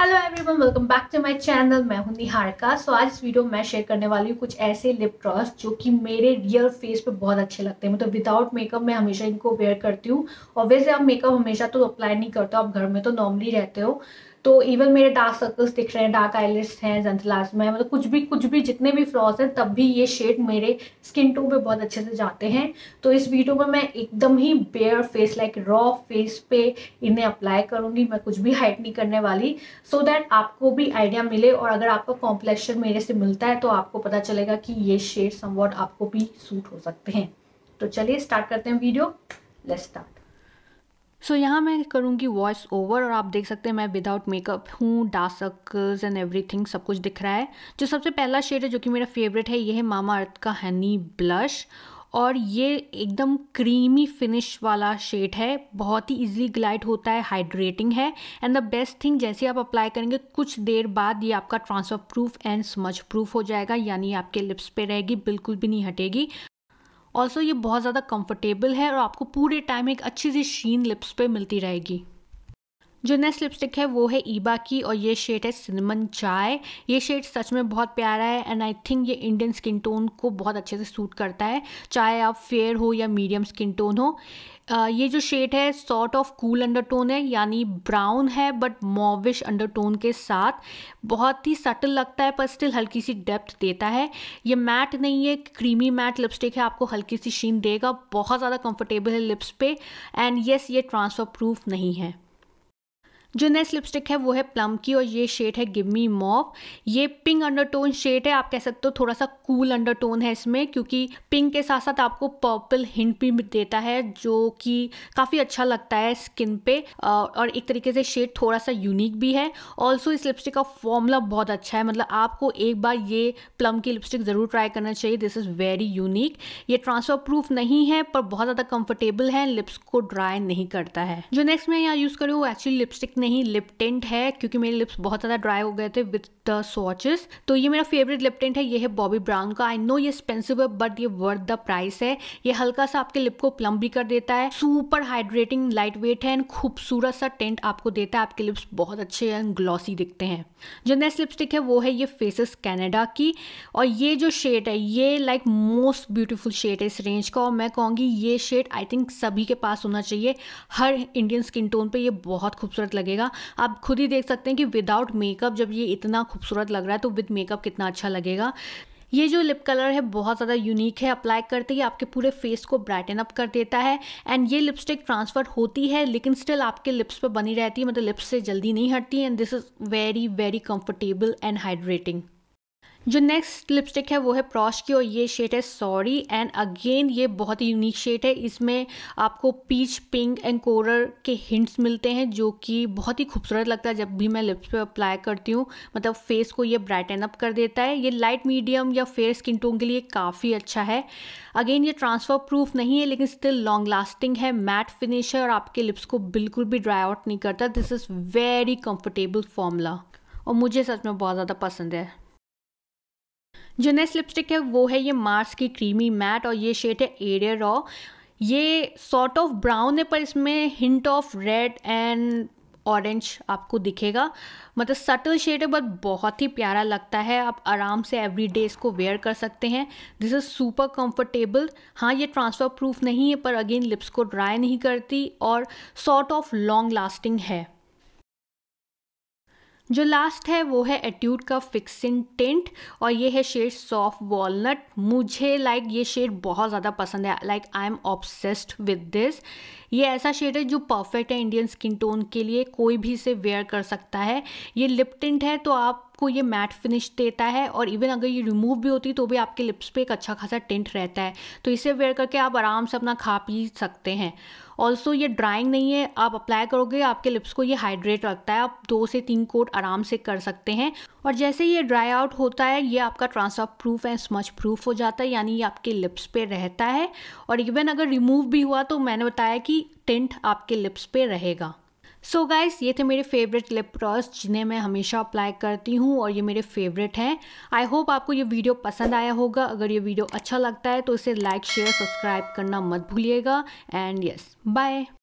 hello everyone welcome back to my channel मैं हूं का सो आज इस वीडियो में मैं शेयर करने वाली हूं कुछ ऐसे लिप ग्लॉस जो कि मेरे रियल फेस पे बहुत अच्छे लगते हैं मतलब विदाउट मेकअप मैं हमेशा इनको वेयर करती हूँ ऑब्वियसली आप मेकअप हमेशा तो अप्लाई नहीं करते हो आप घर में तो नॉर्मली रहते हो तो इवन मेरे डार्क सर्कल्स दिख रहे हैं डार्क आईलिट्स हैं जंतलाज में मतलब कुछ भी कुछ भी जितने भी फ्लॉज हैं तब भी ये शेड मेरे स्किन टोन पे बहुत अच्छे से जाते हैं तो इस वीडियो में मैं एकदम ही bare face like raw face पे इन्हें अप्लाई करूंगी मैं कुछ भी हाइट नहीं करने वाली सो so दैट आपको भी आइडिया मिले और अगर आपका कॉम्प्लेक्शन मेरे से मिलता है तो आपको पता चलेगा कि ये शेड समवॉट आपको भी सूट हो सकते हैं तो चलिए स्टार्ट करते हैं video let's start so so, यहाँ मैं करूँगी वॉइस ओवर और आप देख सकते हैं मैं विदाउट मेकअप हूँ डासक एंड एवरीथिंग सब कुछ दिख रहा है जो सबसे पहला शेड है जो कि मेरा फेवरेट है ये है मामा अर्थ का हनी ब्लश और ये एकदम क्रीमी फिनिश वाला शेड है बहुत ही इजीली ग्लाइड होता है हाइड्रेटिंग है एंड द बेस्ट थिंग जैसे आप अप्लाई करेंगे कुछ देर बाद ये आपका transfer proof and smudge proof हो जाएगा यानी आपके लिप्स पे रहेगी बिल्कुल भी नहीं हटेगी ऑल्सो ये बहुत ज़्यादा कंफर्टेबल है और आपको पूरे टाइम एक अच्छी सी शीन लिप्स पे मिलती रहेगी जो नेक्स्ट लिपस्टिक है वो है ईबा की और ये शेड है सिनेमन चाय ये शेड सच में बहुत प्यारा है एंड आई थिंक ये इंडियन स्किन टोन को बहुत अच्छे से सूट करता है चाहे आप फेयर हो या मीडियम स्किन टोन हो ये जो शेड है सॉर्ट ऑफ कूल अंडरटोन है यानी ब्राउन है बट मॉविश अंडरटोन के साथ बहुत ही सटल लगता है पर स्टिल हल्की सी डेप्थ देता है ये मैट नहीं है क्रीमी मैट लिपस्टिक है आपको हल्की सी शीन देगा बहुत ज़्यादा कंफर्टेबल है लिप्स पे एंड येस ये ट्रांसफ़र प्रूफ नहीं है जो नेक्स्ट लिपस्टिक है वो है प्लम की और ये शेड है गिमी मॉफ ये पिंक अंडरटोन शेड है आप कह सकते हो थोड़ा सा कूल अंडरटोन है इसमें क्योंकि पिंक के साथ साथ आपको पर्पल हिंट भी देता है जो कि काफ़ी अच्छा लगता है स्किन पे और एक तरीके से शेड थोड़ा सा यूनिक भी है ऑल्सो इस लिपस्टिक का फॉर्मूला बहुत अच्छा है मतलब आपको एक बार ये प्लम की लिपस्टिक ज़रूर ट्राई करना चाहिए दिस इज़ वेरी यूनिक ये ट्रांसफर प्रूफ नहीं है पर बहुत ज़्यादा कम्फर्टेबल है लिप्स को ड्राई नहीं करता है जो नेक्स्ट मैं यहाँ यूज़ करूँ वो एक्चुअली लिपस्टिक नहीं लिप टेंट है क्योंकि मेरे लिप्स बहुत ज़्यादा ड्राई हो गए थे विथ द स्वॉचेस तो ये मेरा फेवरेट लिप टेंट है ये है बॉबी ब्राउन का आई नो ये एक्सपेंसिव है बट ये वर्थ द प्राइस है ये हल्का सा आपके लिप को प्लम भी कर देता है सुपर हाइड्रेटिंग लाइट वेट है एंड खूबसूरत सा टेंट आपको देता है आपके लिप्स बहुत अच्छे एंड ग्लॉसी दिखते हैं जो नेक्स्ट लिपस्टिक है वो है ये फेसेस कैनेडा की और ये जो शेड है ये लाइक मोस्ट ब्यूटिफुल शेड है इस रेंज का और मैं कहूँगी ये शेड आई थिंक सभी के पास होना चाहिए हर इंडियन स्किन टोन पर ये बहुत खूबसूरत लगे लगेगा आप खुद ही देख सकते हैं कि विदाउट मेकअप जब ये इतना खूबसूरत लग रहा है तो विद मेकअप कितना अच्छा लगेगा ये जो लिप कलर है बहुत ज़्यादा यूनिक है अप्लाई करते ही आपके पूरे फेस को ब्राइटन अप कर देता है एंड ये लिपस्टिक ट्रांसफ़र होती है लेकिन स्टिल आपके लिप्स पर बनी रहती है मतलब लिप्स से जल्दी नहीं हटती and this is very very comfortable and hydrating जो नेक्स्ट लिपस्टिक है वो है प्रॉश की और ये शेड है सॉरी एंड अगेन ये बहुत ही यूनिक शेड है इसमें आपको पीच पिंक एंड कोरर के हिंट्स मिलते हैं जो कि बहुत ही खूबसूरत लगता है जब भी मैं लिप्स पे अप्लाई करती हूँ मतलब फेस को ये ब्राइटन अप कर देता है ये लाइट मीडियम या फेयर स्किन टोन के लिए काफ़ी अच्छा है अगेन ये ट्रांसफ़र प्रूफ नहीं है लेकिन स्टिल लॉन्ग लास्टिंग है मैट फिनिश है और आपके लिप्स को बिल्कुल भी ड्राई आउट नहीं करता this is very comfortable formula और मुझे सच में बहुत ज़्यादा पसंद है जो नेक्स्ट लिपस्टिक है वो है ये मार्स की क्रीमी मैट और ये शेड है एरियर रॉ ये सॉर्ट ऑफ ब्राउन है पर इसमें hint of red and orange आपको दिखेगा मतलब सटल शेड है बट बहुत ही प्यारा लगता है आप आराम से एवरी डे इसको वेयर कर सकते हैं दिस इज़ सुपर कंफर्टेबल हाँ ये ट्रांसफ़र प्रूफ नहीं है पर अगेन लिप्स को ड्राई नहीं करती और सॉर्ट ऑफ लॉन्ग लास्टिंग है जो लास्ट है वो है एट्यूड का फिक्सिंग टेंट और ये है शेड सॉफ्ट वॉलनट मुझे लाइक like, ये शेड बहुत ज़्यादा पसंद है like I am obsessed with this ये ऐसा शेड है जो परफेक्ट है इंडियन स्किन टोन के लिए कोई भी इसे वेयर कर सकता है ये लिप टिंट है तो आप आपको ये मैट फिनिश देता है और इवन अगर ये रिमूव भी होती तो भी आपके लिप्स पे एक अच्छा खासा टेंट रहता है तो इसे वेयर करके आप आराम से अपना खा पी सकते हैं ऑल्सो ये ड्राइंग नहीं है आप अप्लाई करोगे आपके लिप्स को ये हाइड्रेट रखता है आप दो से तीन कोट आराम से कर सकते हैं और जैसे ये ड्राई आउट होता है ये आपका transfer proof and smudge proof हो जाता है यानी ये आपके लिप्स पे रहता है और इवन अगर रिमूव भी हुआ तो मैंने बताया कि टेंट आपके लिप्स पे रहेगा सो so गाइस ये थे मेरे फेवरेट लिप क्रॉस जिन्हें मैं हमेशा अप्लाई करती हूँ और ये मेरे फेवरेट हैं आई होप आपको ये वीडियो पसंद आया होगा अगर ये वीडियो अच्छा लगता है तो इसे लाइक शेयर सब्सक्राइब करना मत भूलिएगा एंड यस बाय